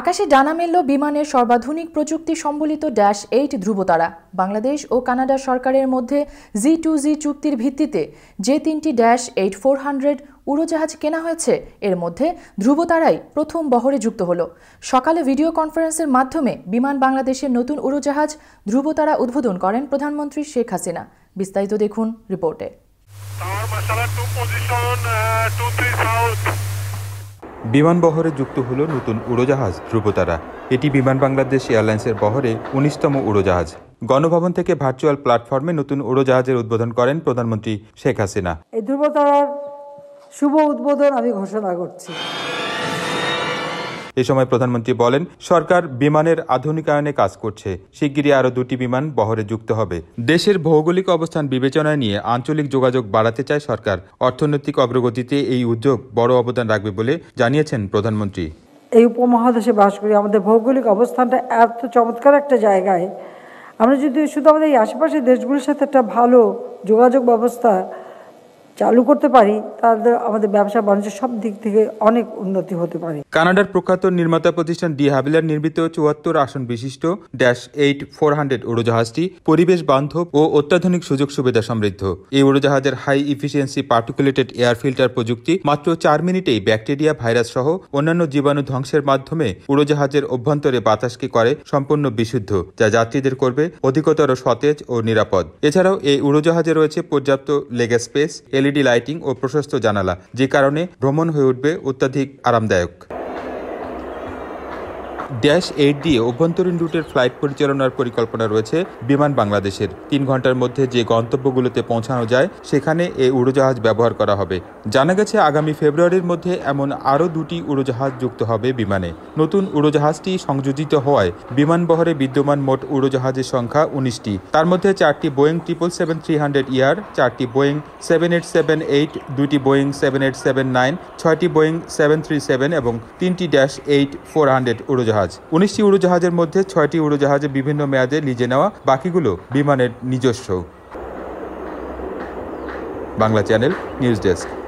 আকাশে ডানা মেলল বিমানের সর্বাধুনিক প্রযুক্তি সম্বলিত ড্যাশ এইট ধ্রুবতারা বাংলাদেশ ও কানাডা সরকারের মধ্যে জি টু জি চুক্তির ভিত্তিতে যে তিনটি ড্যাশ এইট ফোর হান্ড্রেড উড়োজাহাজ কেনা হয়েছে এর মধ্যে ধ্রুবতারাই প্রথম বহরে যুক্ত হল সকালে ভিডিও কনফারেন্সের মাধ্যমে বিমান বাংলাদেশের নতুন উড়োজাহাজ ধ্রুবতারা উদ্বোধন করেন প্রধানমন্ত্রী শেখ হাসিনা বিস্তারিত দেখুন রিপোর্টে বিমান বহরে যুক্ত হলো নতুন উড়োজাহাজ ধ্রুবতারা এটি বিমান বাংলাদেশ এয়ারলাইন্সের বহরে উনিশতম উড়োজাহাজ গণভবন থেকে ভার্চুয়াল প্ল্যাটফর্মে নতুন উড়োজাহাজের উদ্বোধন করেন প্রধানমন্ত্রী শেখ হাসিনা এই ধ্রুবতারার শুভ উদ্বোধন আমি ঘোষণা করছি এ সময় প্রধানমন্ত্রী বলেন সরকার বিমানের আধুনিকায়নে কাজ করছে শিগগিরই আরও দুটি বিমান বহরে যুক্ত হবে দেশের ভৌগোলিক অবস্থান বিবেচনায় নিয়ে আঞ্চলিক যোগাযোগ বাড়াতে চায় সরকার অর্থনৈতিক অগ্রগতিতে এই উদ্যোগ বড় অবদান রাখবে বলে জানিয়েছেন প্রধানমন্ত্রী এই উপমহাদেশে বাস করি আমাদের ভৌগোলিক অবস্থানটা এত চমৎকার একটা জায়গায় আমরা যদি শুধু আমাদের এই আশেপাশের দেশগুলির সাথে একটা ভালো যোগাযোগ ব্যবস্থা চালু করতে পারি তাহলে আমাদের ব্যবসা বাণিজ্য সব দিক থেকে অনেক উন্নতি হতে পারে কানাডার প্রখ্যাত নির্মাতা প্রতিষ্ঠান ডি হাবিলার নির্মিত চুয়াত্তর আসন বিশিষ্ট ড্যাশ এইট ফোর হান্ড্রেড উড়োজাহাজটি পরিবেশ বান্ধব ও অত্যাধুনিক সুযোগ সুবিধা সমৃদ্ধ এই উড়োজাহাজের high efficiency particulated air filter প্রযুক্তি মাত্র চার মিনিটেই ব্যাকটেরিয়া ভাইরাস সহ অন্যান্য জীবাণু ধ্বংসের মাধ্যমে উড়োজাহাজের অভ্যন্তরে বাতাসকে করে সম্পূর্ণ বিশুদ্ধ যা যাত্রীদের করবে অধিকতর সতেজ ও নিরাপদ এছাড়াও এই উড়োজাহাজে রয়েছে পর্যাপ্ত leg space L LED lighting ও প্রশস্ত জানালা যে কারণে ভ্রমণ হয়ে উঠবে অত্যাধিক আরামদায়ক ড্যাশ এইট দিয়ে অভ্যন্তরীণ রুটের ফ্লাইট পরিচালনার পরিকল্পনা রয়েছে বিমান বাংলাদেশের তিন ঘন্টার মধ্যে যে গন্তব্যগুলোতে পৌঁছানো যায় সেখানে এ উড়োজাহাজ ব্যবহার করা হবে জানা গেছে আগামী ফেব্রুয়ারির মধ্যে এমন আরও দুটি উড়োজাহাজ যুক্ত হবে বিমানে নতুন উড়োজাহাজটি সংযোজিত হওয়ায় বিমান বহরে বিদ্যমান মোট উড়োজাহাজের সংখ্যা উনিশটি তার মধ্যে চারটি Boeing triple seven three hundred ER চারটি Boeing seven eight seven eight দুটি Boeing seven eight seven nine ছয়টি বোয়িং সেভেন থ্রি সেভেন এবং তিনটি ড্যাশ এইট ফোর হান্ড্রেড উড়োজাহাজ উড়োজাহাজ উনিশটি উড়োজাহাজের মধ্যে ছয়টি উড়োজাহাজে বিভিন্ন মেয়াদে লিজে নেওয়া বাকিগুলো বিমানের নিজস্ব বাংলা চ্যানেল নিউজ ডেস্ক